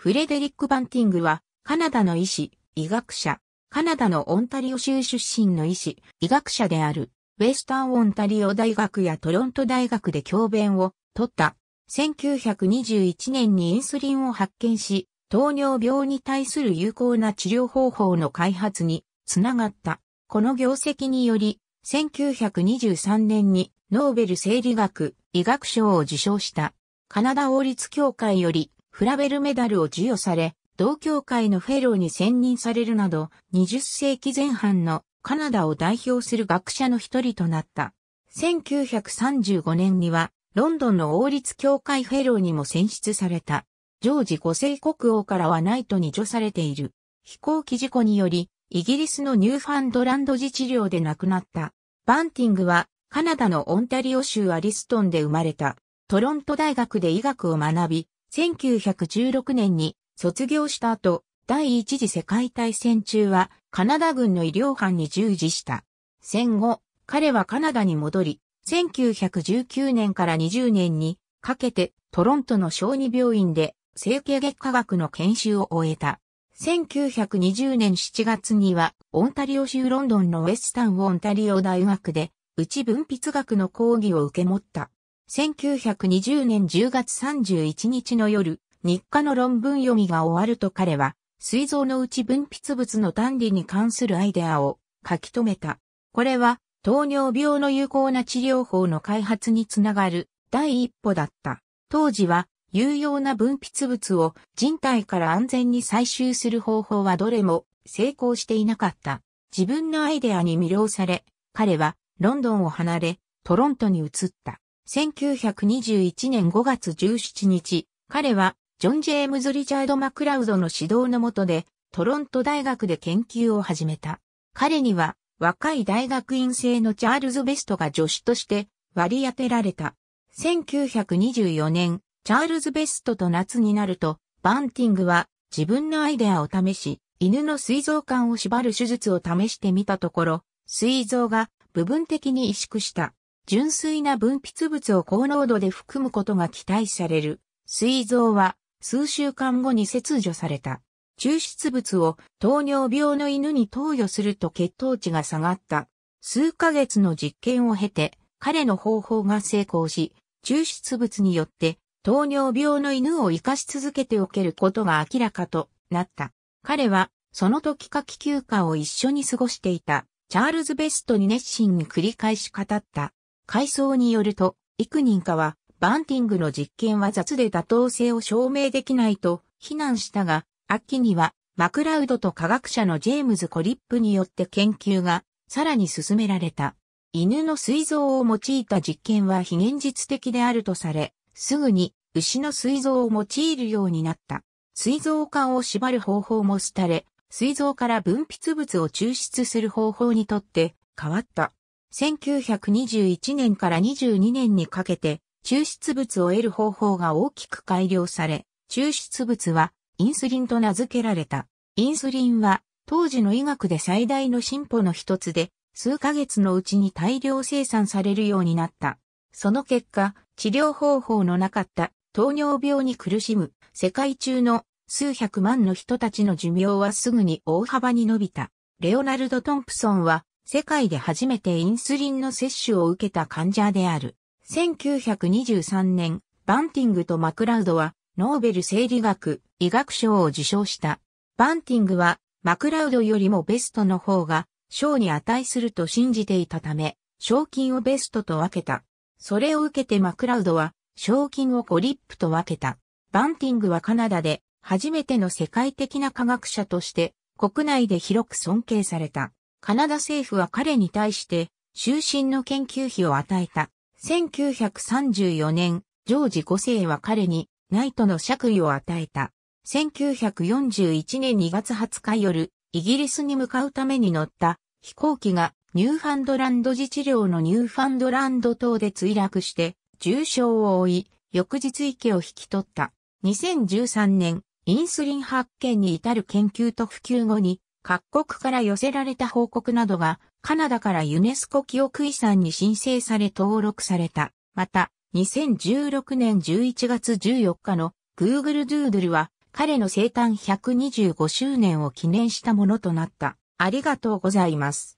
フレデリック・バンティングは、カナダの医師、医学者、カナダのオンタリオ州出身の医師、医学者である、ウェスタン・オンタリオ大学やトロント大学で教鞭を取った。1921年にインスリンを発見し、糖尿病に対する有効な治療方法の開発につながった。この業績により、1923年にノーベル生理学医学賞を受賞した。カナダ王立協会よりフラベルメダルを授与され、同協会のフェローに選任されるなど、20世紀前半のカナダを代表する学者の一人となった。1935年には、ロンドンの王立協会フェローにも選出された。ジョージ五世国王からはナイトに除されている。飛行機事故により、イギリスのニューファンドランド自治領で亡くなった。バンティングは、カナダのオンタリオ州アリストンで生まれた。トロント大学で医学を学び、1916年に卒業した後、第一次世界大戦中はカナダ軍の医療班に従事した。戦後、彼はカナダに戻り、1919年から20年にかけてトロントの小児病院で整形外科学の研修を終えた。1920年7月にはオンタリオ州ロンドンのウェスタンオンタリオ大学で内分泌学の講義を受け持った。1920年10月31日の夜、日課の論文読みが終わると彼は、水蔵のうち分泌物の単理に関するアイデアを書き留めた。これは、糖尿病の有効な治療法の開発につながる第一歩だった。当時は、有用な分泌物を人体から安全に採集する方法はどれも成功していなかった。自分のアイデアに魅了され、彼はロンドンを離れ、トロントに移った。1921年5月17日、彼はジョン・ジェームズ・リチャード・マクラウドの指導の下で、トロント大学で研究を始めた。彼には、若い大学院生のチャールズ・ベストが助手として割り当てられた。1924年、チャールズ・ベストと夏になると、バンティングは自分のアイデアを試し、犬の水臓管を縛る手術を試してみたところ、水臓が部分的に萎縮した。純粋な分泌物を高濃度で含むことが期待される。膵臓は数週間後に切除された。抽出物を糖尿病の犬に投与すると血糖値が下がった。数ヶ月の実験を経て、彼の方法が成功し、抽出物によって糖尿病の犬を生かし続けておけることが明らかとなった。彼は、その時夏季休暇を一緒に過ごしていた、チャールズ・ベストに熱心に繰り返し語った。回想によると、幾人かは、バンティングの実験は雑で妥当性を証明できないと非難したが、秋には、マクラウドと科学者のジェームズ・コリップによって研究がさらに進められた。犬の膵臓を用いた実験は非現実的であるとされ、すぐに牛の膵臓を用いるようになった。膵臓管を縛る方法も廃れ、膵臓から分泌物を抽出する方法にとって変わった。1921年から22年にかけて、抽出物を得る方法が大きく改良され、抽出物はインスリンと名付けられた。インスリンは当時の医学で最大の進歩の一つで、数ヶ月のうちに大量生産されるようになった。その結果、治療方法のなかった糖尿病に苦しむ世界中の数百万の人たちの寿命はすぐに大幅に伸びた。レオナルド・トンプソンは世界で初めてインスリンの摂取を受けた患者である。1923年、バンティングとマクラウドは、ノーベル生理学、医学賞を受賞した。バンティングは、マクラウドよりもベストの方が、賞に値すると信じていたため、賞金をベストと分けた。それを受けてマクラウドは、賞金をゴリップと分けた。バンティングはカナダで、初めての世界的な科学者として、国内で広く尊敬された。カナダ政府は彼に対して、終身の研究費を与えた。1934年、ジョージ5世は彼に、ナイトの爵位を与えた。1941年2月20日夜、イギリスに向かうために乗った飛行機がニューファンドランド自治領のニューファンドランド島で墜落して重傷を負い、翌日池を引き取った。2013年、インスリン発見に至る研究と普及後に各国から寄せられた報告などが、カナダからユネスコ記憶遺産に申請され登録された。また、2016年11月14日の Google Doodle は、彼の生誕125周年を記念したものとなった。ありがとうございます。